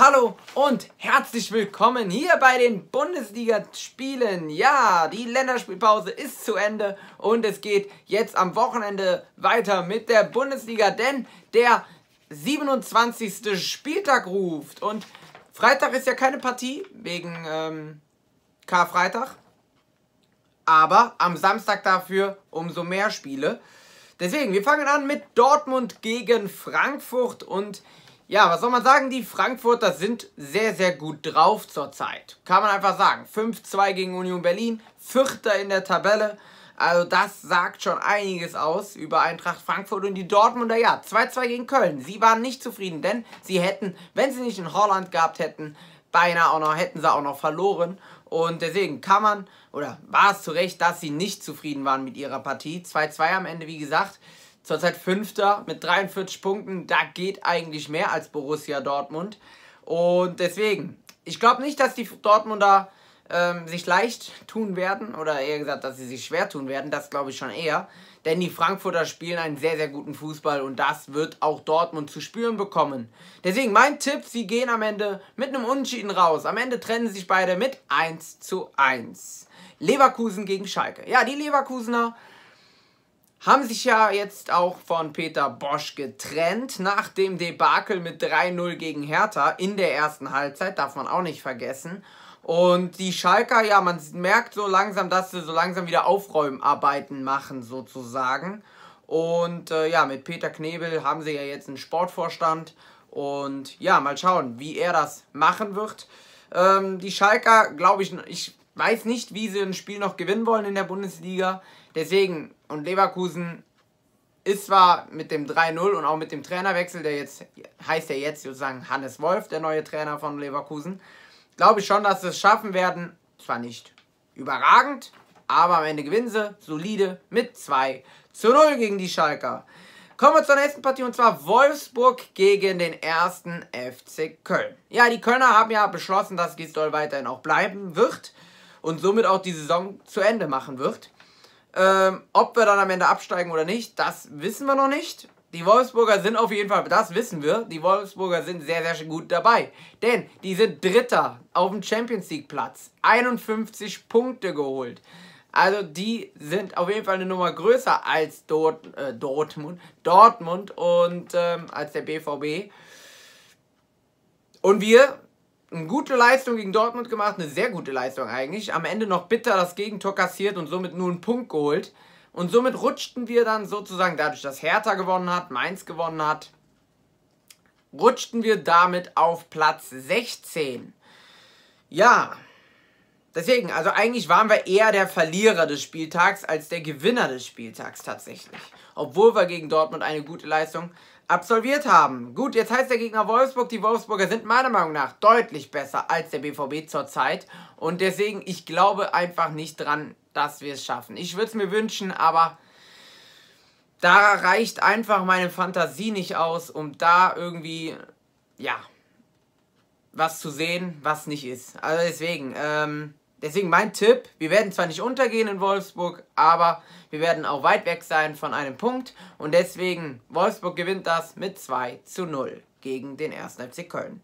Hallo und herzlich willkommen hier bei den Bundesligaspielen. Ja, die Länderspielpause ist zu Ende und es geht jetzt am Wochenende weiter mit der Bundesliga, denn der 27. Spieltag ruft. Und Freitag ist ja keine Partie wegen ähm, Karfreitag, aber am Samstag dafür umso mehr Spiele. Deswegen, wir fangen an mit Dortmund gegen Frankfurt und ja, was soll man sagen? Die Frankfurter sind sehr, sehr gut drauf zurzeit. Kann man einfach sagen. 5-2 gegen Union Berlin, Vierter in der Tabelle. Also das sagt schon einiges aus über Eintracht Frankfurt und die Dortmunder. Ja, 2-2 gegen Köln. Sie waren nicht zufrieden, denn sie hätten, wenn sie nicht in Holland gehabt hätten, beinahe auch noch, hätten sie auch noch verloren. Und deswegen kann man, oder war es zu Recht, dass sie nicht zufrieden waren mit ihrer Partie. 2-2 am Ende, wie gesagt zurzeit Fünfter mit 43 Punkten. Da geht eigentlich mehr als Borussia Dortmund. Und deswegen, ich glaube nicht, dass die Dortmunder ähm, sich leicht tun werden, oder eher gesagt, dass sie sich schwer tun werden, das glaube ich schon eher. Denn die Frankfurter spielen einen sehr, sehr guten Fußball und das wird auch Dortmund zu spüren bekommen. Deswegen mein Tipp, sie gehen am Ende mit einem Unentschieden raus. Am Ende trennen sich beide mit 1 zu 1. Leverkusen gegen Schalke. Ja, die Leverkusener haben sich ja jetzt auch von Peter Bosch getrennt nach dem Debakel mit 3-0 gegen Hertha in der ersten Halbzeit, darf man auch nicht vergessen. Und die Schalker, ja, man merkt so langsam, dass sie so langsam wieder Aufräumarbeiten machen sozusagen. Und äh, ja, mit Peter Knebel haben sie ja jetzt einen Sportvorstand. Und ja, mal schauen, wie er das machen wird. Ähm, die Schalker, glaube ich, ich weiß nicht, wie sie ein Spiel noch gewinnen wollen in der Bundesliga. Deswegen und Leverkusen ist zwar mit dem 3-0 und auch mit dem Trainerwechsel, der jetzt heißt ja jetzt sozusagen Hannes Wolf, der neue Trainer von Leverkusen, glaube ich schon, dass sie es schaffen werden. Zwar nicht überragend, aber am Ende gewinnen sie solide mit 2 zu 0 gegen die Schalker. Kommen wir zur nächsten Partie und zwar Wolfsburg gegen den ersten FC Köln. Ja, die Kölner haben ja beschlossen, dass Gisdol weiterhin auch bleiben wird und somit auch die Saison zu Ende machen wird. Ähm, ob wir dann am Ende absteigen oder nicht, das wissen wir noch nicht. Die Wolfsburger sind auf jeden Fall, das wissen wir, die Wolfsburger sind sehr, sehr gut dabei. Denn die sind Dritter auf dem Champions League Platz. 51 Punkte geholt. Also die sind auf jeden Fall eine Nummer größer als Dort, äh, Dortmund, Dortmund und ähm, als der BVB. Und wir eine gute Leistung gegen Dortmund gemacht, eine sehr gute Leistung eigentlich. Am Ende noch bitter das Gegentor kassiert und somit nur einen Punkt geholt. Und somit rutschten wir dann sozusagen, dadurch, dass Hertha gewonnen hat, Mainz gewonnen hat, rutschten wir damit auf Platz 16. Ja, Deswegen, also eigentlich waren wir eher der Verlierer des Spieltags als der Gewinner des Spieltags tatsächlich. Obwohl wir gegen Dortmund eine gute Leistung absolviert haben. Gut, jetzt heißt der Gegner Wolfsburg. Die Wolfsburger sind meiner Meinung nach deutlich besser als der BVB zurzeit. Und deswegen, ich glaube einfach nicht dran, dass wir es schaffen. Ich würde es mir wünschen, aber da reicht einfach meine Fantasie nicht aus, um da irgendwie, ja, was zu sehen, was nicht ist. Also deswegen, ähm, deswegen mein Tipp, wir werden zwar nicht untergehen in Wolfsburg, aber wir werden auch weit weg sein von einem Punkt. Und deswegen, Wolfsburg gewinnt das mit 2 zu 0 gegen den 1. FC Köln.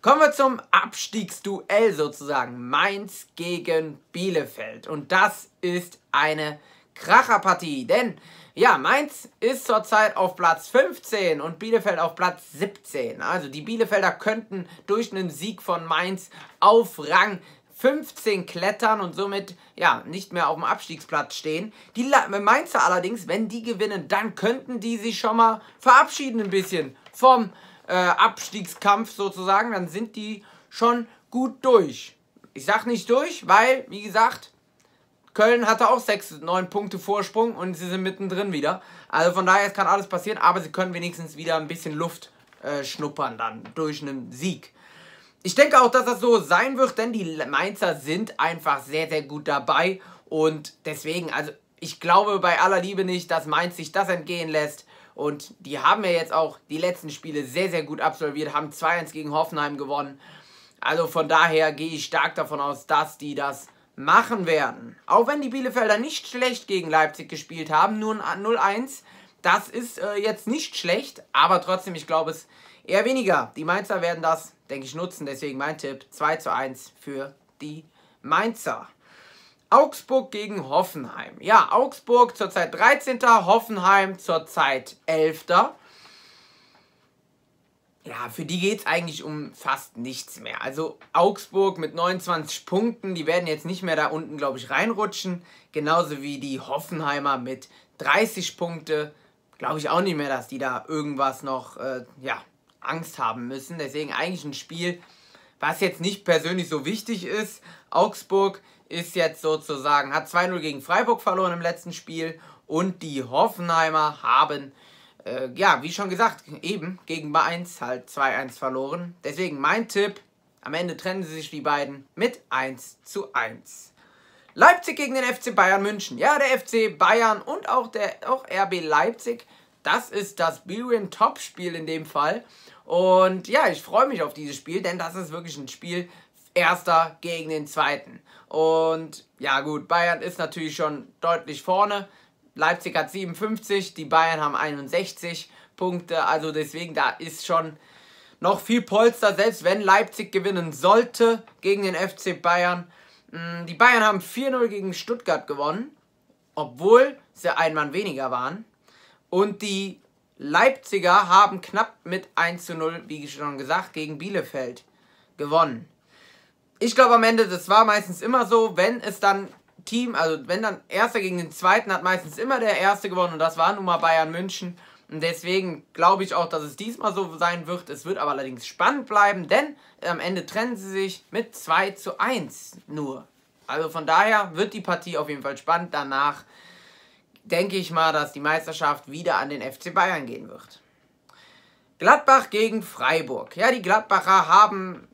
Kommen wir zum Abstiegsduell sozusagen. Mainz gegen Bielefeld. Und das ist eine Kracherpartie, denn ja, Mainz ist zurzeit auf Platz 15 und Bielefeld auf Platz 17. Also die Bielefelder könnten durch einen Sieg von Mainz auf Rang 15 klettern und somit ja nicht mehr auf dem Abstiegsplatz stehen. Die Mainzer allerdings, wenn die gewinnen, dann könnten die sich schon mal verabschieden ein bisschen vom äh, Abstiegskampf sozusagen. Dann sind die schon gut durch. Ich sag nicht durch, weil, wie gesagt, Köln hatte auch 6, 9 Punkte Vorsprung und sie sind mittendrin wieder. Also von daher, es kann alles passieren, aber sie können wenigstens wieder ein bisschen Luft äh, schnuppern dann durch einen Sieg. Ich denke auch, dass das so sein wird, denn die Mainzer sind einfach sehr, sehr gut dabei. Und deswegen, also ich glaube bei aller Liebe nicht, dass Mainz sich das entgehen lässt. Und die haben ja jetzt auch die letzten Spiele sehr, sehr gut absolviert, haben 2-1 gegen Hoffenheim gewonnen. Also von daher gehe ich stark davon aus, dass die das machen werden. Auch wenn die Bielefelder nicht schlecht gegen Leipzig gespielt haben, nur ein 0-1, das ist äh, jetzt nicht schlecht, aber trotzdem, ich glaube es eher weniger. Die Mainzer werden das, denke ich, nutzen, deswegen mein Tipp 2 zu 1 für die Mainzer. Augsburg gegen Hoffenheim. Ja, Augsburg zurzeit 13. Hoffenheim zurzeit 11 ja, für die geht es eigentlich um fast nichts mehr. Also Augsburg mit 29 Punkten, die werden jetzt nicht mehr da unten, glaube ich, reinrutschen. Genauso wie die Hoffenheimer mit 30 Punkten. Glaube ich auch nicht mehr, dass die da irgendwas noch äh, ja, Angst haben müssen. Deswegen eigentlich ein Spiel, was jetzt nicht persönlich so wichtig ist. Augsburg ist jetzt sozusagen, hat 2-0 gegen Freiburg verloren im letzten Spiel. Und die Hoffenheimer haben äh, ja, wie schon gesagt, eben gegen Mainz halt 2-1 verloren. Deswegen mein Tipp, am Ende trennen sie sich die beiden mit 1 zu 1. Leipzig gegen den FC Bayern München. Ja, der FC Bayern und auch, der, auch RB Leipzig. Das ist das Bluin-Top-Spiel in dem Fall. Und ja, ich freue mich auf dieses Spiel, denn das ist wirklich ein Spiel, Erster gegen den Zweiten. Und ja gut, Bayern ist natürlich schon deutlich vorne. Leipzig hat 57, die Bayern haben 61 Punkte. Also deswegen, da ist schon noch viel Polster, selbst wenn Leipzig gewinnen sollte gegen den FC Bayern. Mm, die Bayern haben 4-0 gegen Stuttgart gewonnen, obwohl sie ein Mann weniger waren. Und die Leipziger haben knapp mit 1 0, wie schon gesagt, gegen Bielefeld gewonnen. Ich glaube am Ende, das war meistens immer so, wenn es dann Team, also wenn dann Erster gegen den Zweiten, hat meistens immer der Erste gewonnen und das war nun mal Bayern München. Und deswegen glaube ich auch, dass es diesmal so sein wird. Es wird aber allerdings spannend bleiben, denn äh, am Ende trennen sie sich mit 2 zu 1 nur. Also von daher wird die Partie auf jeden Fall spannend. Danach denke ich mal, dass die Meisterschaft wieder an den FC Bayern gehen wird. Gladbach gegen Freiburg. Ja, die Gladbacher haben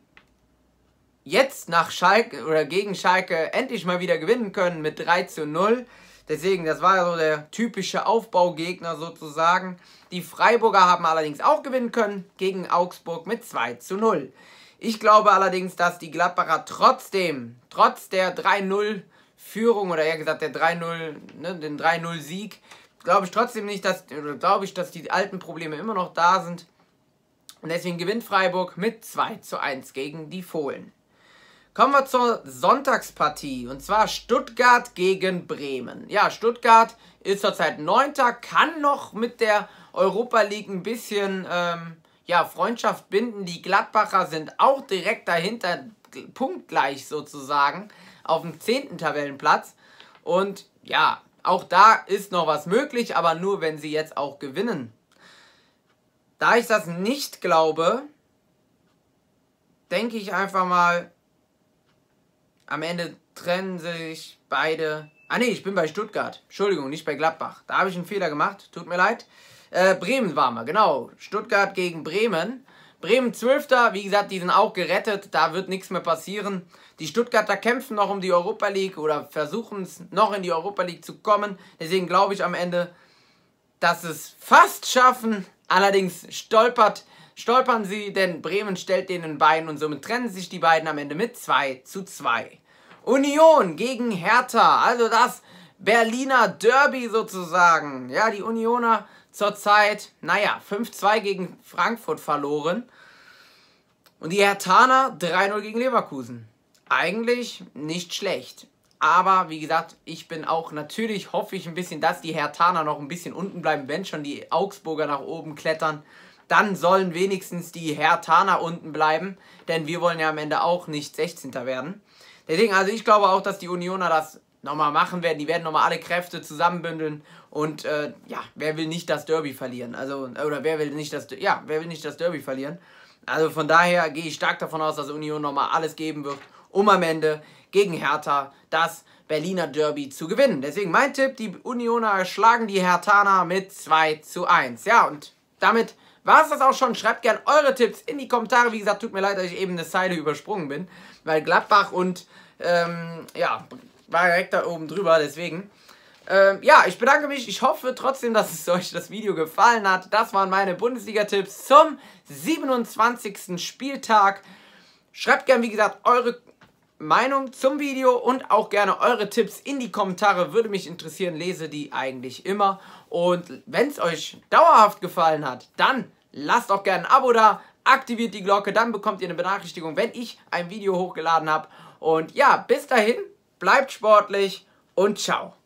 jetzt nach Schalke oder gegen Schalke endlich mal wieder gewinnen können mit 3 zu 0. Deswegen, das war ja so der typische Aufbaugegner sozusagen. Die Freiburger haben allerdings auch gewinnen können gegen Augsburg mit 2 zu 0. Ich glaube allerdings, dass die Gladbacher trotzdem, trotz der 3-0-Führung oder eher gesagt der 3-0, ne, den 3-0-Sieg, glaube ich trotzdem nicht, dass, glaube ich, dass die alten Probleme immer noch da sind. Und deswegen gewinnt Freiburg mit 2 zu 1 gegen die Fohlen. Kommen wir zur Sonntagspartie und zwar Stuttgart gegen Bremen. Ja, Stuttgart ist zurzeit Neunter, kann noch mit der Europa League ein bisschen ähm, ja, Freundschaft binden. Die Gladbacher sind auch direkt dahinter, punktgleich sozusagen, auf dem zehnten Tabellenplatz. Und ja, auch da ist noch was möglich, aber nur wenn sie jetzt auch gewinnen. Da ich das nicht glaube, denke ich einfach mal, am Ende trennen sich beide. Ah nee, ich bin bei Stuttgart. Entschuldigung, nicht bei Gladbach. Da habe ich einen Fehler gemacht. Tut mir leid. Äh, Bremen war mal, genau. Stuttgart gegen Bremen. Bremen 12. Wie gesagt, die sind auch gerettet. Da wird nichts mehr passieren. Die Stuttgarter kämpfen noch um die Europa League oder versuchen es noch in die Europa League zu kommen. Deswegen glaube ich am Ende, dass es fast schaffen. Allerdings stolpert stolpern sie, denn Bremen stellt denen Bein und somit trennen sich die beiden am Ende mit 2 zu 2. Union gegen Hertha, also das Berliner Derby sozusagen. Ja, die Unioner zurzeit, naja, 5-2 gegen Frankfurt verloren. Und die Hertaner 3-0 gegen Leverkusen. Eigentlich nicht schlecht. Aber wie gesagt, ich bin auch natürlich, hoffe ich ein bisschen, dass die Hertaner noch ein bisschen unten bleiben, wenn schon die Augsburger nach oben klettern dann sollen wenigstens die Hertaner unten bleiben, denn wir wollen ja am Ende auch nicht 16. werden. Deswegen, also ich glaube auch, dass die Unioner das nochmal machen werden. Die werden nochmal alle Kräfte zusammenbündeln und äh, ja, wer will nicht das Derby verlieren? Also, oder wer will nicht das, ja, wer will nicht das Derby verlieren? Also von daher gehe ich stark davon aus, dass Union nochmal alles geben wird, um am Ende gegen Hertha das Berliner Derby zu gewinnen. Deswegen mein Tipp, die Unioner schlagen die Hertaner mit 2 zu 1. Ja, und damit war es das auch schon? Schreibt gerne eure Tipps in die Kommentare. Wie gesagt, tut mir leid, dass ich eben eine Seite übersprungen bin, weil Gladbach und, ähm, ja, war direkt da oben drüber, deswegen. Ähm, ja, ich bedanke mich. Ich hoffe trotzdem, dass es euch das Video gefallen hat. Das waren meine Bundesliga-Tipps zum 27. Spieltag. Schreibt gerne, wie gesagt, eure Meinung zum Video und auch gerne eure Tipps in die Kommentare. Würde mich interessieren, lese die eigentlich immer. Und wenn es euch dauerhaft gefallen hat, dann Lasst auch gerne ein Abo da, aktiviert die Glocke, dann bekommt ihr eine Benachrichtigung, wenn ich ein Video hochgeladen habe. Und ja, bis dahin, bleibt sportlich und ciao.